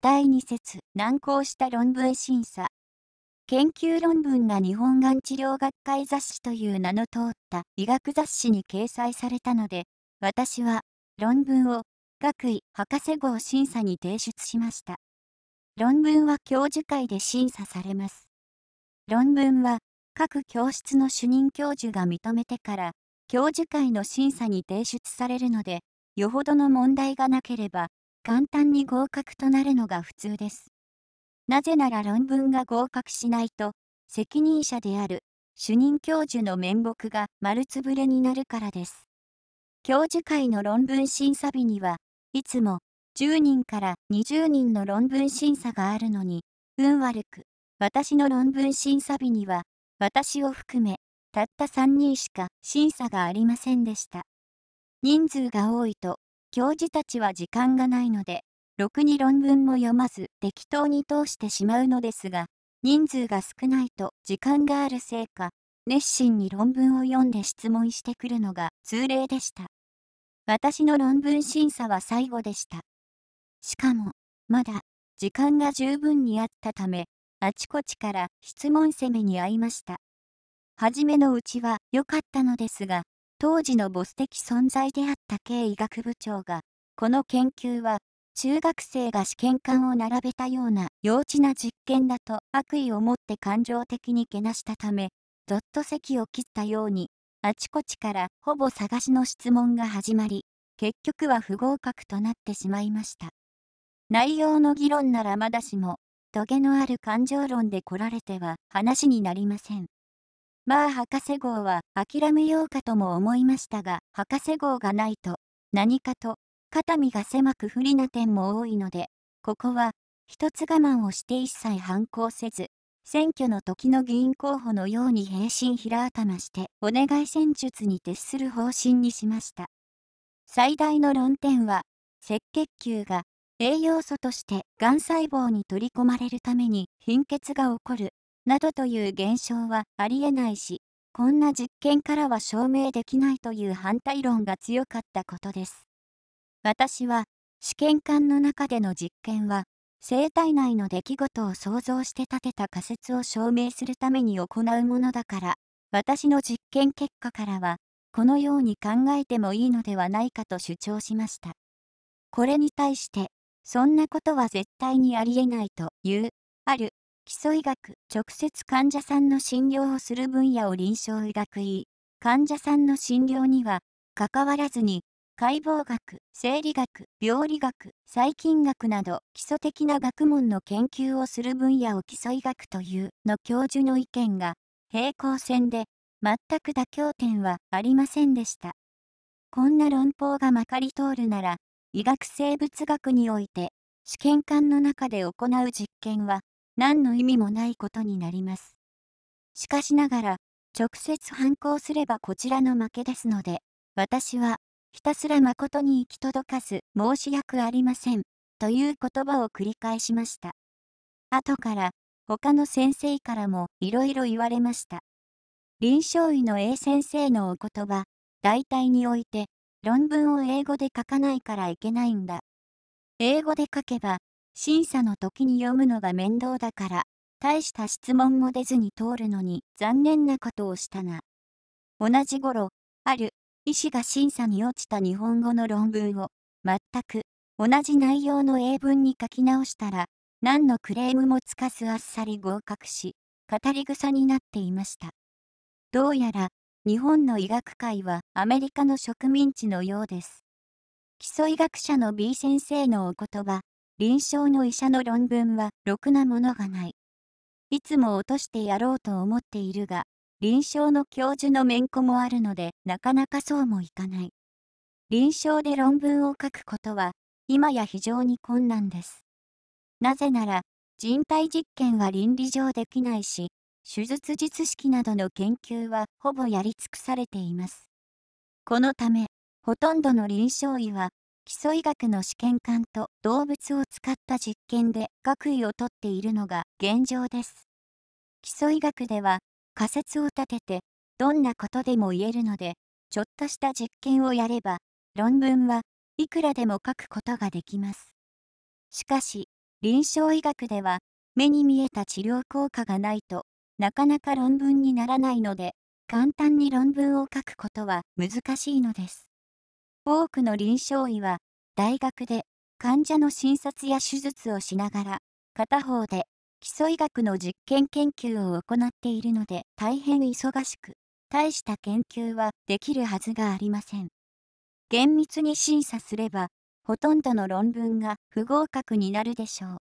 第2節難航した論文審査研究論文が日本がん治療学会雑誌という名の通った医学雑誌に掲載されたので私は論文を学位博士号審査に提出しました論文は教授会で審査されます論文は各教室の主任教授が認めてから教授会の審査に提出されるのでよほどの問題がなければ簡単に合格となるのが普通です。なぜなら論文が合格しないと、責任者である主任教授の面目が丸つぶれになるからです。教授会の論文審査日には、いつも10人から20人の論文審査があるのに、運悪く、私の論文審査日には、私を含め、たった3人しか審査がありませんでした。人数が多いと、教授たちは時間がないので、ろくに論文も読まず適当に通してしまうのですが、人数が少ないと時間があるせいか、熱心に論文を読んで質問してくるのが通例でした。私の論文審査は最後でした。しかも、まだ時間が十分にあったため、あちこちから質問攻めに遭いました。初めのうちは良かったのですが、当時のボス的存在であった経医学部長が、この研究は、中学生が試験管を並べたような幼稚な実験だと悪意を持って感情的にけなしたため、ぞっと席を切ったように、あちこちからほぼ探しの質問が始まり、結局は不合格となってしまいました。内容の議論ならまだしも、トゲのある感情論で来られては話になりません。まあ博士号は諦めようかとも思いましたが、博士号がないと、何かと、肩身が狭く不利な点も多いので、ここは、一つ我慢をして一切反抗せず、選挙の時の議員候補のように平信平頭して、お願い戦術に徹する方針にしました。最大の論点は、赤血球が栄養素としてがん細胞に取り込まれるために貧血が起こるなどという現象はありえないし、こんな実験からは証明できないという反対論が強かったことです。私は、試験管の中での実験は、生体内の出来事を想像して立てた仮説を証明するために行うものだから、私の実験結果からは、このように考えてもいいのではないかと主張しました。これに対して、そんなことは絶対にありえないという、ある基礎医学、直接患者さんの診療をする分野を臨床医学医、患者さんの診療には、かかわらずに、解剖学、生理学、病理学、細菌学など基礎的な学問の研究をする分野を基礎医学というの教授の意見が平行線で全く妥協点はありませんでした。こんな論法がまかり通るなら医学生物学において試験管の中で行う実験は何の意味もないことになります。しかしながら、直接反抗すればこちらの負けですので、私は、ひたすら誠に行き届かず申し訳ありません、という言葉を繰り返しました。後から、他の先生からもいろいろ言われました。臨床医の A 先生のお言葉、大体において、論文を英語で書かないからいけないんだ。英語で書けば、審査の時に読むのが面倒だから、大した質問も出ずに通るのに残念なことをしたな。同じ頃、ある医師が審査に落ちた日本語の論文を、全く同じ内容の英文に書き直したら、何のクレームもつかずあっさり合格し、語り草になっていました。どうやら、日本の医学界はアメリカの植民地のようです。基礎医学者の B 先生のお言葉、臨床の医者の論文はろくなものがない。いつも落としてやろうと思っているが、臨床の教授の面子もあるので、なかなかそうもいかない。臨床で論文を書くことは、今や非常に困難です。なぜなら、人体実験は倫理上できないし、手術術式などの研究はほぼやり尽くされています。このため、ほとんどの臨床医は基礎医学の試験管と動物を使った実験で学位を取っているのが現状です。基礎医学では仮説を立ててどんなことでも言えるのでちょっとした実験をやれば論文はいくらでも書くことができます。しかし臨床医学では目に見えた治療効果がないとなかなか論文にならないので簡単に論文を書くことは難しいのです。多くの臨床医は、大学で患者の診察や手術をしながら、片方で基礎医学の実験研究を行っているので大変忙しく、大した研究はできるはずがありません。厳密に審査すれば、ほとんどの論文が不合格になるでしょう。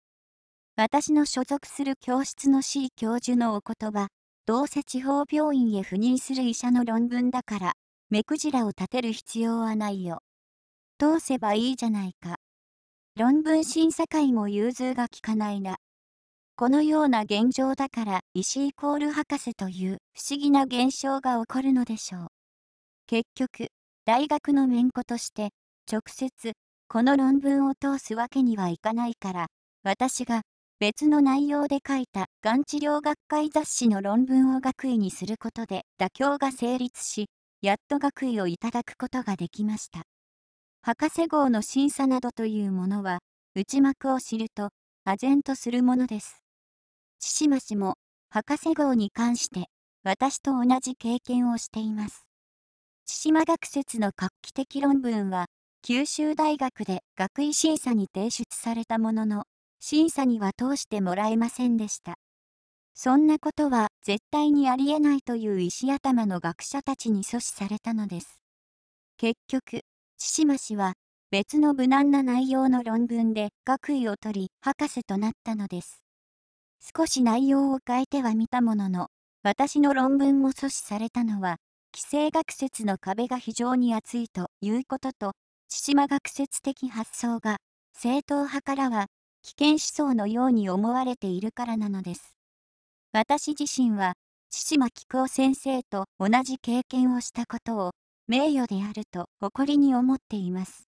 私の所属する教室の C 教授のお言葉、どうせ地方病院へ赴任する医者の論文だから、目くじらを立てる必要はないよ。通せばいいじゃないか。論文審査会も融通が利かないな。このような現状だから石イコール博士という不思議な現象が起こるのでしょう。結局、大学の面子として直接この論文を通すわけにはいかないから私が別の内容で書いたがん治療学会雑誌の論文を学位にすることで妥協が成立しやっと学位をいただくことができました。博士号の審査などというものは、内幕を知ると、唖然とするものです。千島氏も、博士号に関して、私と同じ経験をしています。千島学説の画期的論文は、九州大学で学位審査に提出されたものの、審査には通してもらえませんでした。そんなことは絶対にありえないという石頭の学者たちに阻止されたのです。結局、千島氏は別の無難な内容の論文で学位を取り博士となったのです。少し内容を変えてはみたものの、私の論文も阻止されたのは、既成学説の壁が非常に厚いということと、千島学説的発想が正統派からは危険思想のように思われているからなのです。私自身は、千島紀光先生と同じ経験をしたことを、名誉であると誇りに思っています。